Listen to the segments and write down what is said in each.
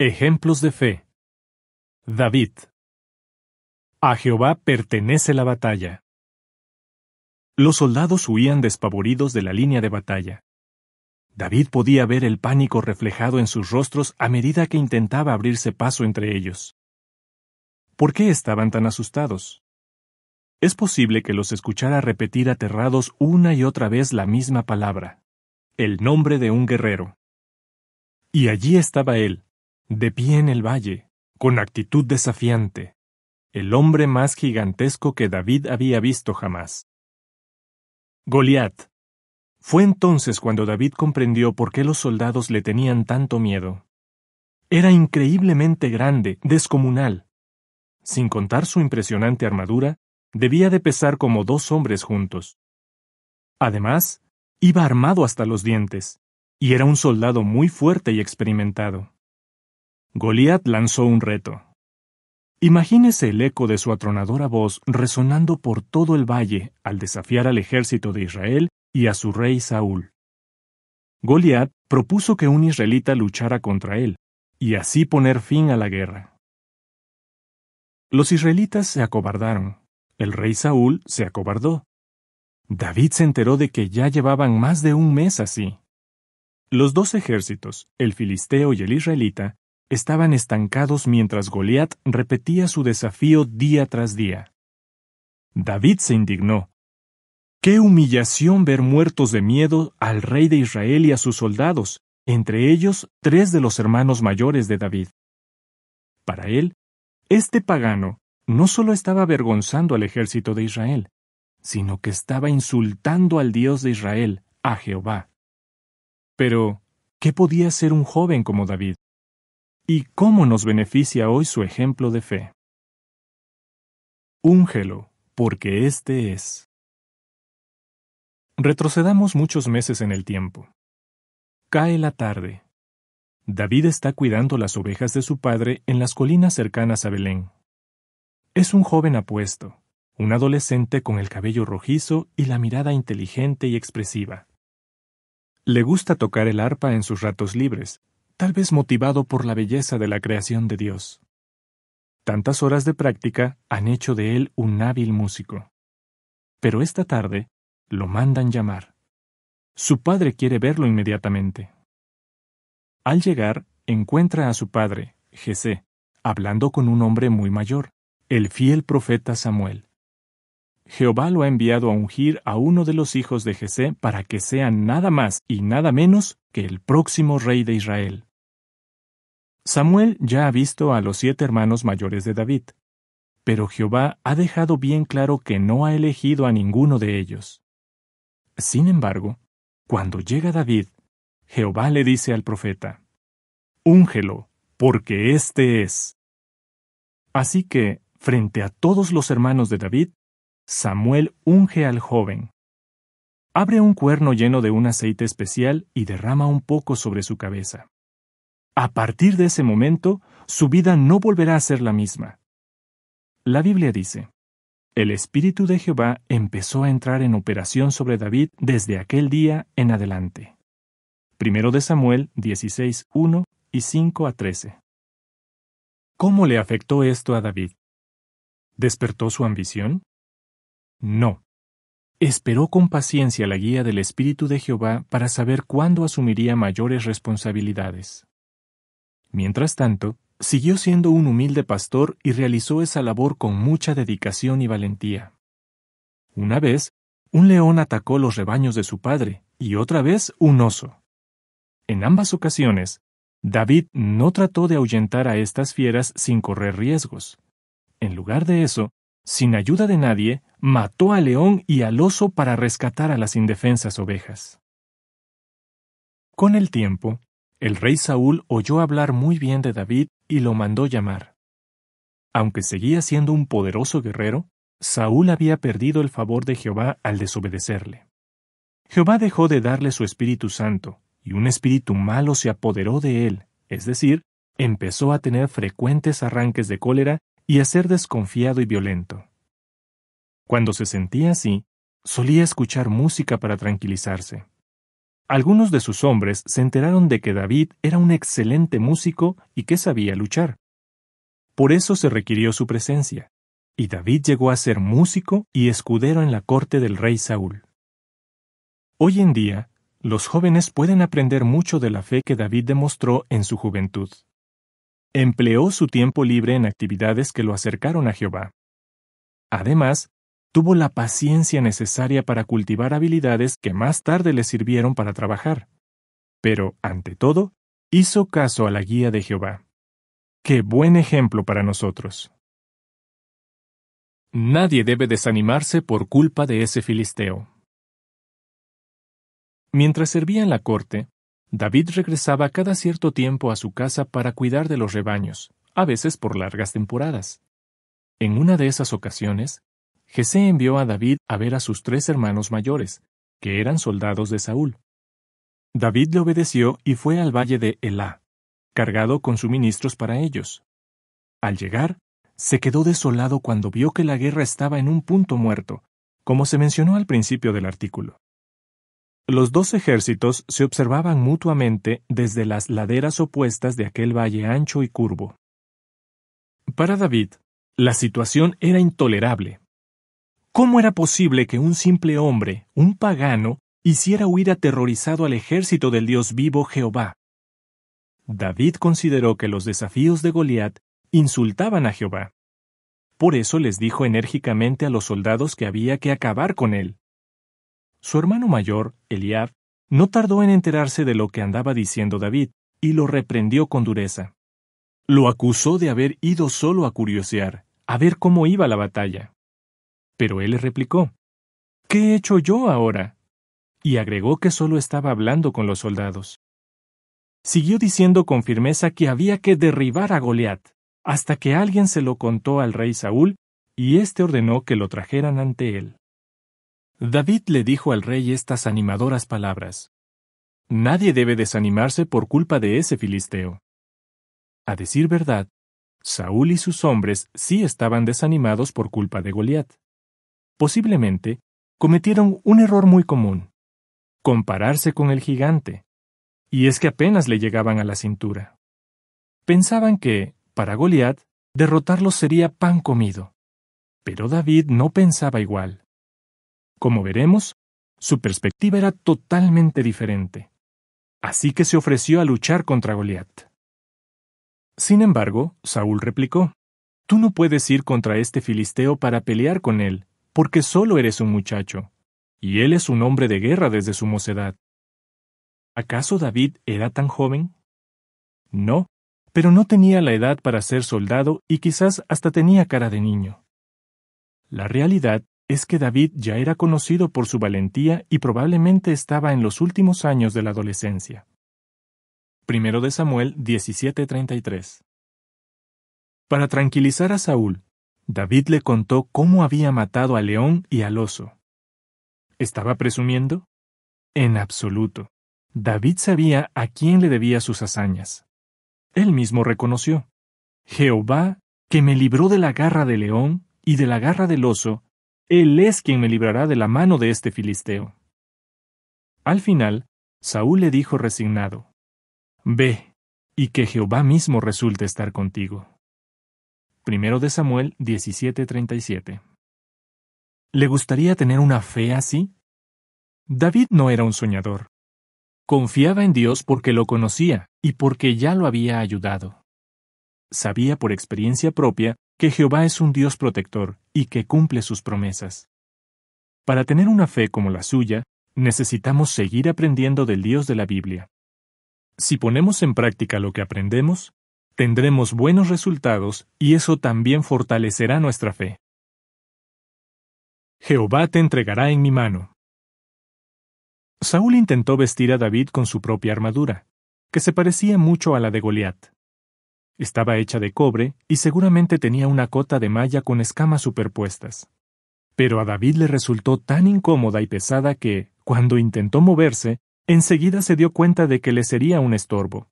Ejemplos de fe. David. A Jehová pertenece la batalla. Los soldados huían despavoridos de la línea de batalla. David podía ver el pánico reflejado en sus rostros a medida que intentaba abrirse paso entre ellos. ¿Por qué estaban tan asustados? Es posible que los escuchara repetir aterrados una y otra vez la misma palabra, el nombre de un guerrero. Y allí estaba él, de pie en el valle, con actitud desafiante, el hombre más gigantesco que David había visto jamás. Goliat. Fue entonces cuando David comprendió por qué los soldados le tenían tanto miedo. Era increíblemente grande, descomunal. Sin contar su impresionante armadura, debía de pesar como dos hombres juntos. Además, iba armado hasta los dientes, y era un soldado muy fuerte y experimentado. Goliat lanzó un reto. Imagínese el eco de su atronadora voz resonando por todo el valle al desafiar al ejército de Israel y a su rey Saúl. Goliat propuso que un israelita luchara contra él, y así poner fin a la guerra. Los israelitas se acobardaron, el rey Saúl se acobardó. David se enteró de que ya llevaban más de un mes así. Los dos ejércitos, el filisteo y el israelita, estaban estancados mientras Goliat repetía su desafío día tras día. David se indignó. Qué humillación ver muertos de miedo al rey de Israel y a sus soldados, entre ellos tres de los hermanos mayores de David. Para él, este pagano no solo estaba avergonzando al ejército de Israel, sino que estaba insultando al Dios de Israel, a Jehová. Pero, ¿qué podía hacer un joven como David? y cómo nos beneficia hoy su ejemplo de fe. Úngelo, porque este es. Retrocedamos muchos meses en el tiempo. Cae la tarde. David está cuidando las ovejas de su padre en las colinas cercanas a Belén. Es un joven apuesto, un adolescente con el cabello rojizo y la mirada inteligente y expresiva. Le gusta tocar el arpa en sus ratos libres, tal vez motivado por la belleza de la creación de Dios. Tantas horas de práctica han hecho de él un hábil músico. Pero esta tarde lo mandan llamar. Su padre quiere verlo inmediatamente. Al llegar, encuentra a su padre, Jesé, hablando con un hombre muy mayor, el fiel profeta Samuel. Jehová lo ha enviado a ungir a uno de los hijos de Jesé para que sea nada más y nada menos que el próximo rey de Israel. Samuel ya ha visto a los siete hermanos mayores de David, pero Jehová ha dejado bien claro que no ha elegido a ninguno de ellos. Sin embargo, cuando llega David, Jehová le dice al profeta, Úngelo, porque éste es. Así que, frente a todos los hermanos de David, Samuel unge al joven. Abre un cuerno lleno de un aceite especial y derrama un poco sobre su cabeza. A partir de ese momento, su vida no volverá a ser la misma. La Biblia dice, El Espíritu de Jehová empezó a entrar en operación sobre David desde aquel día en adelante. Primero de Samuel 16, y 5 a 13. ¿Cómo le afectó esto a David? ¿Despertó su ambición? No. Esperó con paciencia la guía del Espíritu de Jehová para saber cuándo asumiría mayores responsabilidades. Mientras tanto, siguió siendo un humilde pastor y realizó esa labor con mucha dedicación y valentía. Una vez, un león atacó los rebaños de su padre y otra vez un oso. En ambas ocasiones, David no trató de ahuyentar a estas fieras sin correr riesgos. En lugar de eso, sin ayuda de nadie, mató al león y al oso para rescatar a las indefensas ovejas. Con el tiempo, el rey Saúl oyó hablar muy bien de David y lo mandó llamar. Aunque seguía siendo un poderoso guerrero, Saúl había perdido el favor de Jehová al desobedecerle. Jehová dejó de darle su Espíritu Santo, y un espíritu malo se apoderó de él, es decir, empezó a tener frecuentes arranques de cólera y a ser desconfiado y violento. Cuando se sentía así, solía escuchar música para tranquilizarse. Algunos de sus hombres se enteraron de que David era un excelente músico y que sabía luchar. Por eso se requirió su presencia, y David llegó a ser músico y escudero en la corte del rey Saúl. Hoy en día, los jóvenes pueden aprender mucho de la fe que David demostró en su juventud. Empleó su tiempo libre en actividades que lo acercaron a Jehová. Además, tuvo la paciencia necesaria para cultivar habilidades que más tarde le sirvieron para trabajar. Pero, ante todo, hizo caso a la guía de Jehová. ¡Qué buen ejemplo para nosotros! Nadie debe desanimarse por culpa de ese filisteo. Mientras servía en la corte, David regresaba cada cierto tiempo a su casa para cuidar de los rebaños, a veces por largas temporadas. En una de esas ocasiones, Jesé envió a David a ver a sus tres hermanos mayores, que eran soldados de Saúl. David le obedeció y fue al valle de Elá, cargado con suministros para ellos. Al llegar, se quedó desolado cuando vio que la guerra estaba en un punto muerto, como se mencionó al principio del artículo. Los dos ejércitos se observaban mutuamente desde las laderas opuestas de aquel valle ancho y curvo. Para David, la situación era intolerable, ¿Cómo era posible que un simple hombre, un pagano, hiciera huir aterrorizado al ejército del Dios vivo Jehová? David consideró que los desafíos de Goliat insultaban a Jehová. Por eso les dijo enérgicamente a los soldados que había que acabar con él. Su hermano mayor, Eliab, no tardó en enterarse de lo que andaba diciendo David, y lo reprendió con dureza. Lo acusó de haber ido solo a curiosear, a ver cómo iba la batalla. Pero él le replicó, ¿Qué he hecho yo ahora? Y agregó que solo estaba hablando con los soldados. Siguió diciendo con firmeza que había que derribar a Goliat, hasta que alguien se lo contó al rey Saúl, y éste ordenó que lo trajeran ante él. David le dijo al rey estas animadoras palabras. Nadie debe desanimarse por culpa de ese filisteo. A decir verdad, Saúl y sus hombres sí estaban desanimados por culpa de Goliat posiblemente, cometieron un error muy común, compararse con el gigante, y es que apenas le llegaban a la cintura. Pensaban que, para Goliat, derrotarlo sería pan comido. Pero David no pensaba igual. Como veremos, su perspectiva era totalmente diferente. Así que se ofreció a luchar contra Goliat. Sin embargo, Saúl replicó: Tú no puedes ir contra este filisteo para pelear con él, porque solo eres un muchacho, y él es un hombre de guerra desde su mocedad. ¿Acaso David era tan joven? No, pero no tenía la edad para ser soldado y quizás hasta tenía cara de niño. La realidad es que David ya era conocido por su valentía y probablemente estaba en los últimos años de la adolescencia. Primero de Samuel 17:33 Para tranquilizar a Saúl, David le contó cómo había matado al león y al oso. ¿Estaba presumiendo? En absoluto. David sabía a quién le debía sus hazañas. Él mismo reconoció. Jehová, que me libró de la garra del león y de la garra del oso, Él es quien me librará de la mano de este filisteo. Al final, Saúl le dijo resignado, Ve, y que Jehová mismo resulte estar contigo. 1 de Samuel 17:37. ¿Le gustaría tener una fe así? David no era un soñador. Confiaba en Dios porque lo conocía y porque ya lo había ayudado. Sabía por experiencia propia que Jehová es un Dios protector y que cumple sus promesas. Para tener una fe como la suya, necesitamos seguir aprendiendo del Dios de la Biblia. Si ponemos en práctica lo que aprendemos, tendremos buenos resultados y eso también fortalecerá nuestra fe. Jehová te entregará en mi mano. Saúl intentó vestir a David con su propia armadura, que se parecía mucho a la de Goliat. Estaba hecha de cobre y seguramente tenía una cota de malla con escamas superpuestas. Pero a David le resultó tan incómoda y pesada que, cuando intentó moverse, enseguida se dio cuenta de que le sería un estorbo.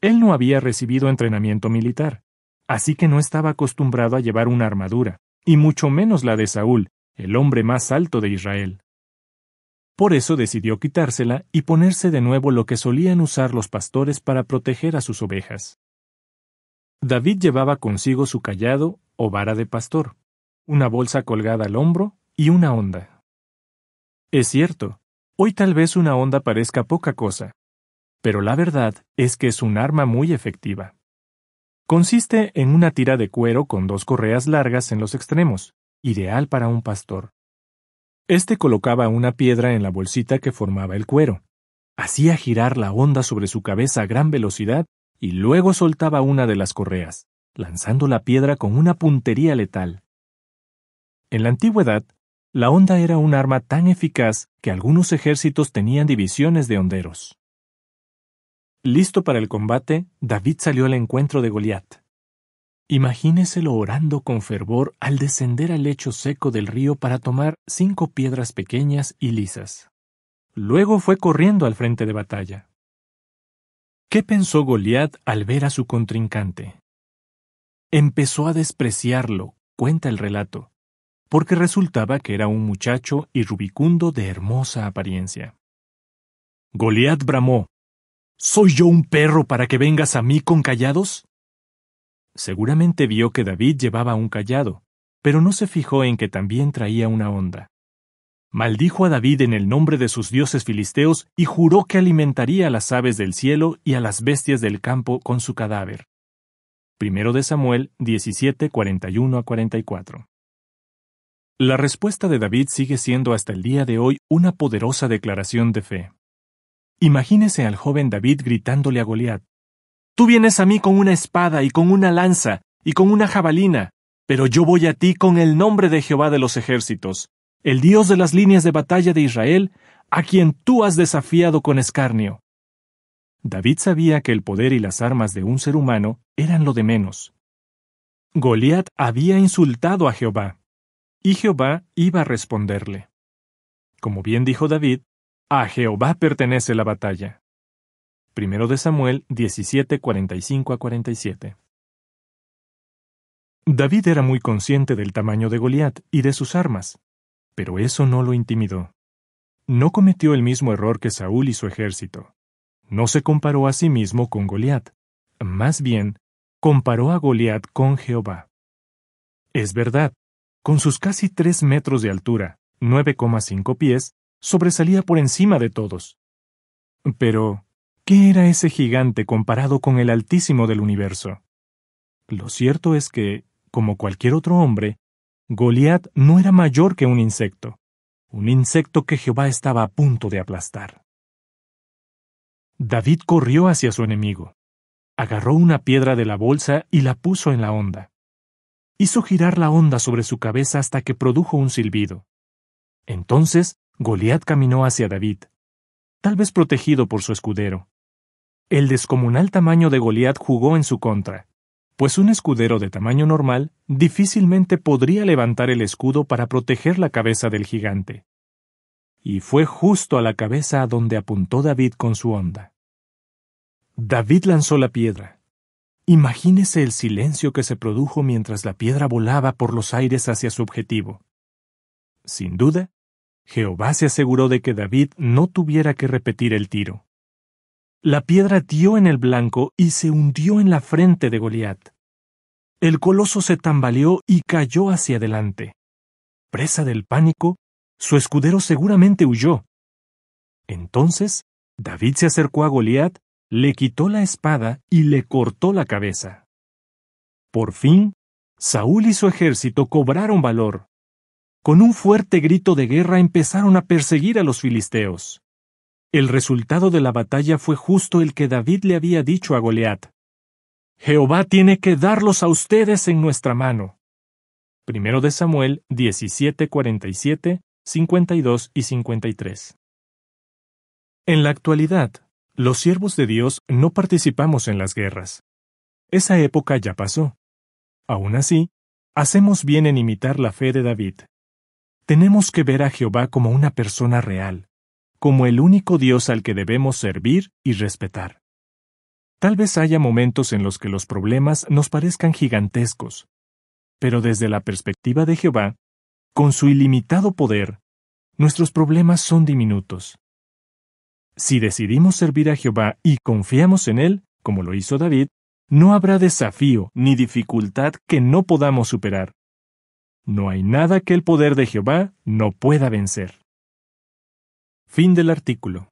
Él no había recibido entrenamiento militar, así que no estaba acostumbrado a llevar una armadura, y mucho menos la de Saúl, el hombre más alto de Israel. Por eso decidió quitársela y ponerse de nuevo lo que solían usar los pastores para proteger a sus ovejas. David llevaba consigo su callado o vara de pastor, una bolsa colgada al hombro y una onda. Es cierto, hoy tal vez una onda parezca poca cosa, pero la verdad es que es un arma muy efectiva. Consiste en una tira de cuero con dos correas largas en los extremos, ideal para un pastor. Este colocaba una piedra en la bolsita que formaba el cuero, hacía girar la onda sobre su cabeza a gran velocidad y luego soltaba una de las correas, lanzando la piedra con una puntería letal. En la antigüedad, la onda era un arma tan eficaz que algunos ejércitos tenían divisiones de honderos. Listo para el combate, David salió al encuentro de Goliat. Imagíneselo orando con fervor al descender al lecho seco del río para tomar cinco piedras pequeñas y lisas. Luego fue corriendo al frente de batalla. ¿Qué pensó Goliat al ver a su contrincante? Empezó a despreciarlo, cuenta el relato, porque resultaba que era un muchacho y rubicundo de hermosa apariencia. Goliat bramó: ¿Soy yo un perro para que vengas a mí con callados? Seguramente vio que David llevaba un callado, pero no se fijó en que también traía una onda. Maldijo a David en el nombre de sus dioses filisteos y juró que alimentaría a las aves del cielo y a las bestias del campo con su cadáver. Primero de Samuel 17, 41 a 44. La respuesta de David sigue siendo hasta el día de hoy una poderosa declaración de fe. Imagínese al joven David gritándole a Goliat: Tú vienes a mí con una espada y con una lanza y con una jabalina, pero yo voy a ti con el nombre de Jehová de los ejércitos, el Dios de las líneas de batalla de Israel, a quien tú has desafiado con escarnio. David sabía que el poder y las armas de un ser humano eran lo de menos. Goliat había insultado a Jehová, y Jehová iba a responderle. Como bien dijo David, a Jehová pertenece la batalla. Primero de Samuel 17, 45 a 47. David era muy consciente del tamaño de Goliat y de sus armas, pero eso no lo intimidó. No cometió el mismo error que Saúl y su ejército. No se comparó a sí mismo con Goliat. Más bien, comparó a Goliat con Jehová. Es verdad, con sus casi tres metros de altura, 9,5 pies, sobresalía por encima de todos. Pero, ¿qué era ese gigante comparado con el Altísimo del universo? Lo cierto es que, como cualquier otro hombre, Goliat no era mayor que un insecto, un insecto que Jehová estaba a punto de aplastar. David corrió hacia su enemigo, agarró una piedra de la bolsa y la puso en la onda. Hizo girar la onda sobre su cabeza hasta que produjo un silbido. Entonces Goliat caminó hacia David, tal vez protegido por su escudero. El descomunal tamaño de Goliat jugó en su contra, pues un escudero de tamaño normal difícilmente podría levantar el escudo para proteger la cabeza del gigante. Y fue justo a la cabeza a donde apuntó David con su onda. David lanzó la piedra. Imagínese el silencio que se produjo mientras la piedra volaba por los aires hacia su objetivo. Sin duda, Jehová se aseguró de que David no tuviera que repetir el tiro. La piedra dio en el blanco y se hundió en la frente de Goliat. El coloso se tambaleó y cayó hacia adelante. Presa del pánico, su escudero seguramente huyó. Entonces, David se acercó a Goliat, le quitó la espada y le cortó la cabeza. Por fin, Saúl y su ejército cobraron valor, con un fuerte grito de guerra empezaron a perseguir a los filisteos. El resultado de la batalla fue justo el que David le había dicho a Goliat. Jehová tiene que darlos a ustedes en nuestra mano. Primero de Samuel 17:47, 52 y 53. En la actualidad, los siervos de Dios no participamos en las guerras. Esa época ya pasó. Aún así, hacemos bien en imitar la fe de David. Tenemos que ver a Jehová como una persona real, como el único Dios al que debemos servir y respetar. Tal vez haya momentos en los que los problemas nos parezcan gigantescos, pero desde la perspectiva de Jehová, con su ilimitado poder, nuestros problemas son diminutos. Si decidimos servir a Jehová y confiamos en Él, como lo hizo David, no habrá desafío ni dificultad que no podamos superar. No hay nada que el poder de Jehová no pueda vencer. Fin del artículo.